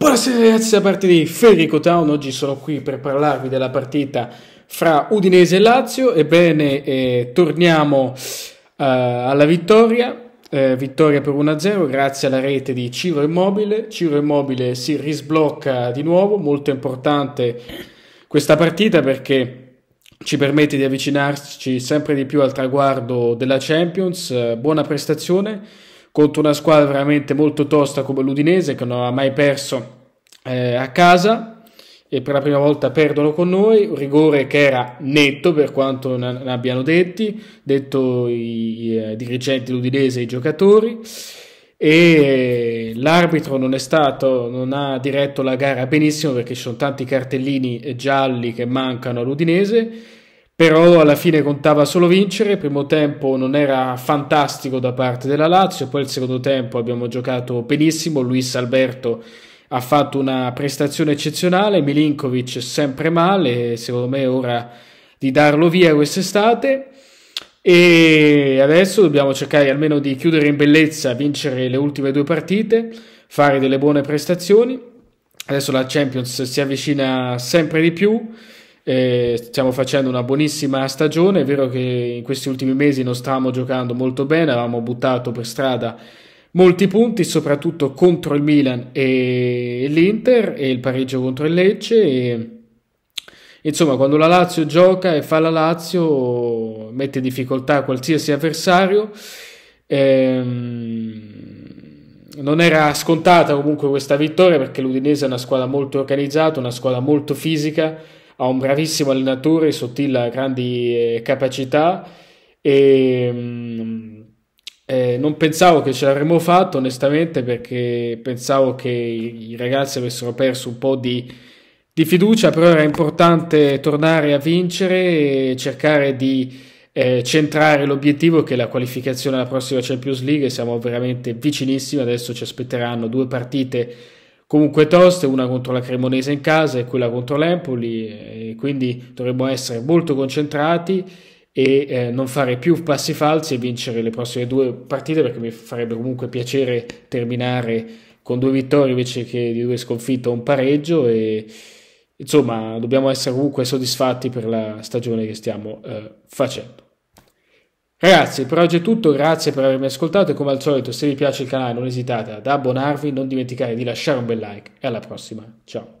Buonasera ragazzi da parte di Federico Town, oggi sono qui per parlarvi della partita fra Udinese e Lazio, ebbene eh, torniamo eh, alla vittoria, eh, vittoria per 1-0 grazie alla rete di Ciro Immobile, Ciro Immobile si risblocca di nuovo, molto importante questa partita perché ci permette di avvicinarci sempre di più al traguardo della Champions, eh, buona prestazione contro una squadra veramente molto tosta come l'Udinese che non ha mai perso eh, a casa e per la prima volta perdono con noi, un rigore che era netto per quanto ne abbiano detti, detto i, i eh, dirigenti dell'Udinese e i giocatori e l'arbitro non è stato, non ha diretto la gara benissimo perché ci sono tanti cartellini gialli che mancano all'Udinese però alla fine contava solo vincere, il primo tempo non era fantastico da parte della Lazio, poi il secondo tempo abbiamo giocato benissimo, Luis Alberto ha fatto una prestazione eccezionale, Milinkovic sempre male, secondo me è ora di darlo via quest'estate e adesso dobbiamo cercare almeno di chiudere in bellezza, vincere le ultime due partite, fare delle buone prestazioni, adesso la Champions si avvicina sempre di più stiamo facendo una buonissima stagione, è vero che in questi ultimi mesi non stavamo giocando molto bene, avevamo buttato per strada molti punti, soprattutto contro il Milan e l'Inter e il pareggio contro il Lecce. E, insomma, quando la Lazio gioca e fa la Lazio, mette in difficoltà qualsiasi avversario. Ehm, non era scontata comunque questa vittoria perché l'Udinese è una squadra molto organizzata, una squadra molto fisica ha un bravissimo allenatore, Sottilla ha grandi eh, capacità e mm, eh, non pensavo che ce l'avremmo fatto onestamente perché pensavo che i ragazzi avessero perso un po' di, di fiducia, però era importante tornare a vincere e cercare di eh, centrare l'obiettivo che è la qualificazione alla prossima Champions League, siamo veramente vicinissimi, adesso ci aspetteranno due partite Comunque toste, una contro la Cremonese in casa e quella contro l'Empoli, eh, quindi dovremmo essere molto concentrati e eh, non fare più passi falsi e vincere le prossime due partite perché mi farebbe comunque piacere terminare con due vittorie invece che di due sconfitte o un pareggio e insomma dobbiamo essere comunque soddisfatti per la stagione che stiamo eh, facendo. Ragazzi, per oggi è tutto, grazie per avermi ascoltato e come al solito se vi piace il canale non esitate ad abbonarvi, non dimenticate di lasciare un bel like e alla prossima, ciao!